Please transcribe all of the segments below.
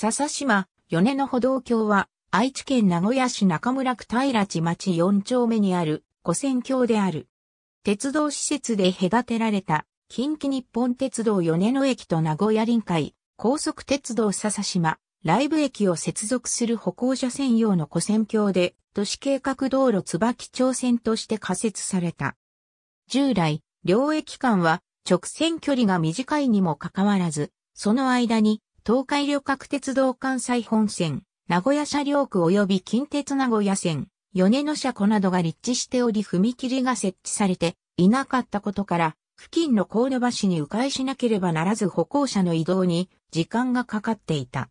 笹島、米の歩道橋は、愛知県名古屋市中村区平地町4丁目にある古線橋である。鉄道施設で隔てられた近畿日本鉄道米野駅と名古屋臨海、高速鉄道笹島、ライブ駅を接続する歩行者専用の古線橋で、都市計画道路椿町線として仮設された。従来、両駅間は直線距離が短いにもかかわらず、その間に東海旅客鉄道関西本線、名古屋車両区及び近鉄名古屋線、米野車庫などが立地しており踏切が設置されていなかったことから、付近の高野橋に迂回しなければならず歩行者の移動に時間がかかっていた。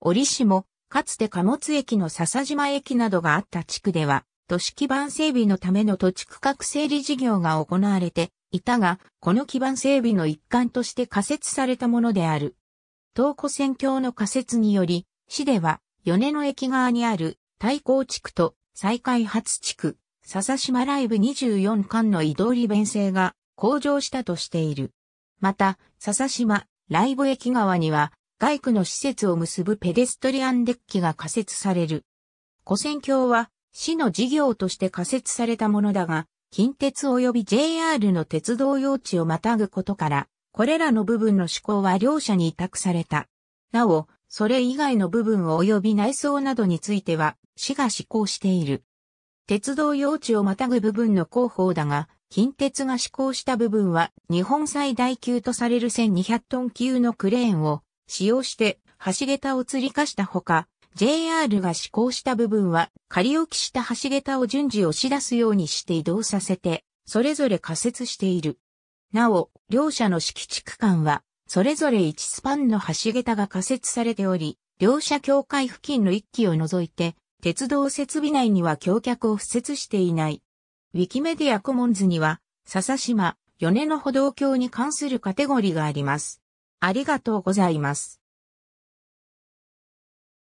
折しも、かつて貨物駅の笹島駅などがあった地区では、都市基盤整備のための土地区画整理事業が行われていたが、この基盤整備の一環として仮設されたものである。東湖線橋の仮設により、市では、米野駅側にある、対抗地区と再開発地区、笹島ライブ24間の移動利便性が向上したとしている。また、笹島ライブ駅側には、外区の施設を結ぶペデストリアンデッキが仮設される。古線橋は、市の事業として仮設されたものだが、近鉄及び JR の鉄道用地をまたぐことから、これらの部分の施行は両者に委託された。なお、それ以外の部分及び内装などについては、市が施行している。鉄道用地をまたぐ部分の広報だが、近鉄が施行した部分は、日本最大級とされる1200トン級のクレーンを使用して、橋桁を吊り化したほか、JR が施行した部分は、仮置きした橋桁を順次押し出すようにして移動させて、それぞれ仮設している。なお、両社の敷地区間は、それぞれ1スパンの橋桁が仮設されており、両社境界付近の一基を除いて、鉄道設備内には橋脚を敷設していない。ウィキメディアコモンズには、笹島、米野歩道橋に関するカテゴリーがあります。ありがとうございます。